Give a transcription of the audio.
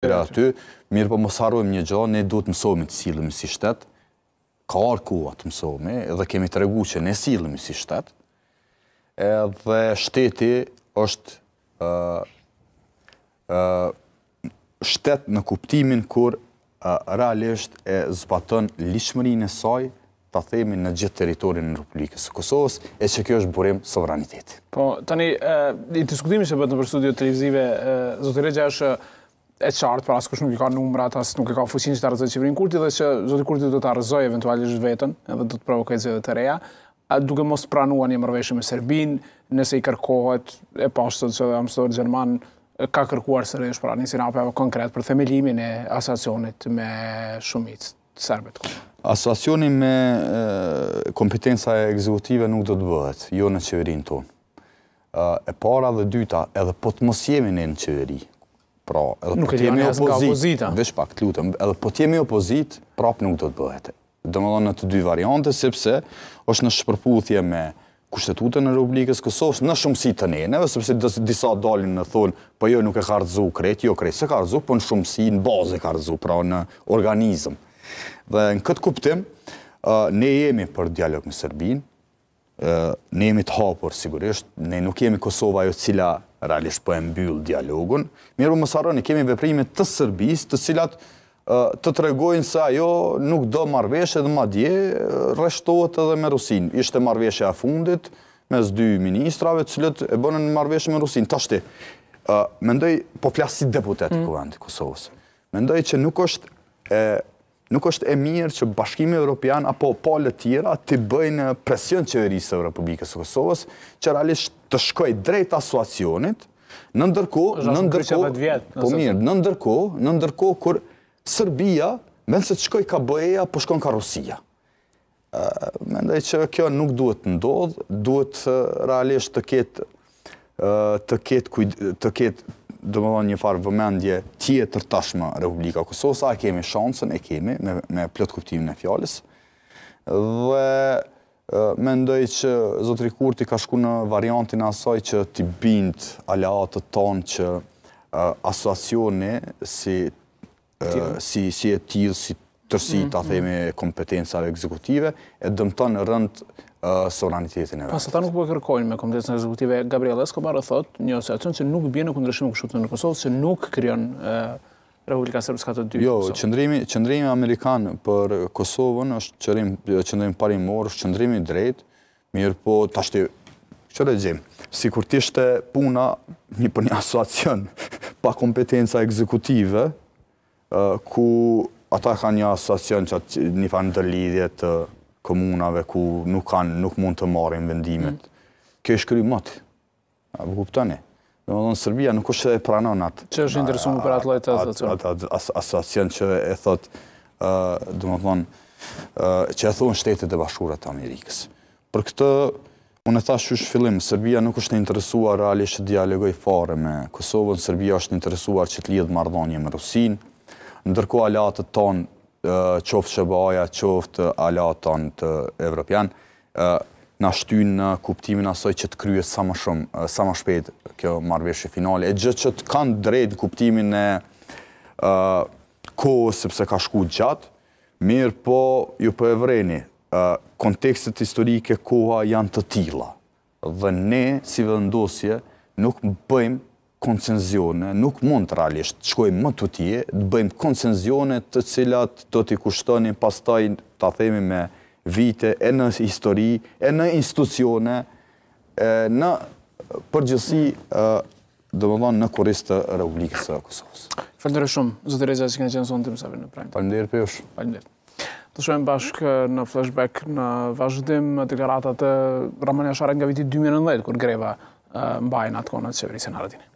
gjëra aty, mirë po mos harrojmë një gjë, ne duhet të mësojmë të sillemi si shtet. Ka arkua të mësojmë dhe kemi treguar që ne sillemi si shtet. Edhe shteti është ë ë shtet në kuptimin kur realisht e zbaton liçmërinë e saj ta themi në gjithë territorin e Republikës së Kosovës, e që kjo është burim sovraniteti. Po, tani, e, i diskutimi që bëtë në për studio televizive, zotë është e qartë, pra askush nuk i ka numrat, as nuk i ka fuqinë që të arrëzoj Qeverin Kurti, dhe që Zoti Kurti do të arrëzoj eventualisht vetën, edhe do të provokaj zhjede të reja, a duke mos pranua një mërveshë me Serbin, nëse i kërkohet, e pashtët që Amstor Gjerman ka kërkuar sërish, pra njësi nape e konkret për themelimin e asacionit me shumit Serbet. Asacioni me kompetenca e egzekutive nuk do të bëhet, jo në qeverin tonë. E para dhe dyta, edhe po të mos jemi ne në qeveri, pra, edhe nuk po të jemi opozit, vesh pak të lutëm, edhe po të jemi opozit, prap nuk do të bëhet. do më në të dy variante, sepse është në shpërputhje me kushtetutën e Republikës Kosovës në shumësi të neneve, sepse disa dalin në thonë, po jo nuk e kardzu kretë, jo kretë se kardzu, po në shumësi në bazë e kardzu, pra në organizëm. Dhe në këtë kuptim, ne jemi për dialog me Serbinë, ne jemi të hapur sigurisht, ne nuk jemi Kosova jo cila realisht po e mbyllë dialogun, mirë më sarroni, kemi veprimit të Sërbis, të cilat të tregojnë se ajo nuk do marveshe dhe ma dje, reshtohet edhe me Rusin. Ishte marveshe a fundit, mes dy ministrave, cilët e bënën marveshe me Rusin. Tashti, mendoj, po flasë si deputet i mm. Kuvendit Kosovës, mendoj që nuk është e, nuk është e mirë që bashkimi Europian apo pale tjera të bëjnë presion qeverisë e Republikës e Kosovës, që realisht të shkoj drejt asuacionit, në ndërko, në ndërko, po mirë, në ndërko, në ndërko, kur Serbia, men se të shkoj ka bëja, po shkon ka Rusia. Mendej që kjo nuk duhet të ndodhë, duhet realisht të ketë të ketë domodin një farë vëmendje tjetër tashmë Republika Kosovës, a kemi shansën, e kemi, me, me plët kuptimin e fjallës. Dhe mendoj që Zotri Kurti ka shku në variantin asaj që t'i bind aleatët tonë që uh, si, si, si e tjilë, si tërsi, ta mhm, mhm. themi, kompetencave ekzekutive, e dëmëton rënd Sovranitetin e vetë. Pas ata nuk po kërkojnë me komitetin ekzekutiv. Gabriel Escobar e thot një asociacion që nuk bjene në kundërshtim në Kosovë, se nuk krijon Republika ka të dytë. Jo, qëndrimi qëndrimi amerikan për Kosovën është qëndrim qëndrim parimor, qëndrimi i drejtë, mirë po tash ti çfarë lexim? Sikur të ishte puna një për një asociacion pa kompetenca ekzekutive, ku ata kanë një asociacion që një fanë të lidhje të komunave ku nuk kanë, nuk mund të marrin vendimet. Mhm. Kjo është kryu mëtë. A vë kuptani? Në më dhënë, Serbia nuk është e pranon atë... Që është interesumë për atë lojtë të atë atë atë që e thotë, dhe më dhënë, që e thonë shtetet e bashkurat Amerikës. Për këtë, unë e thashë që është fillim, Serbia nuk është interesuar realisht të dialogoj fare me Kosovën, Serbia është interesuar që të lidhë mardhonje me Rusinë, ndërko alatët tonë qoftë Shëbaja, qoftë Alatan të Evropian, në shtynë në kuptimin asoj që të kryet sa më shumë, sa më shpet kjo marveshje finale, e gjithë që të kanë drejt kuptimin e kohës sepse ka shku gjatë, mirë po ju për po evreni, kontekstet historike koha janë të tila, dhe ne si vendosje nuk bëjmë koncenzione, nuk mund të realisht të shkojmë më të tje, të bëjmë koncenzione të cilat do t'i kushtonin pastaj të themi me vite, e në histori, e në institucione, në përgjësi, dhe më thonë, në kuris të Republikës të Kosovës. Falendere shumë, zëtë Reza, si kënë qenë zonë të mësavirë në prajnë. Falendere për jush. Falendere. Të shumë bashkë në flashback në vazhdim deklaratat të Ramani Sharet nga viti 2019, kur greva mbajnë atë konët qeverisë në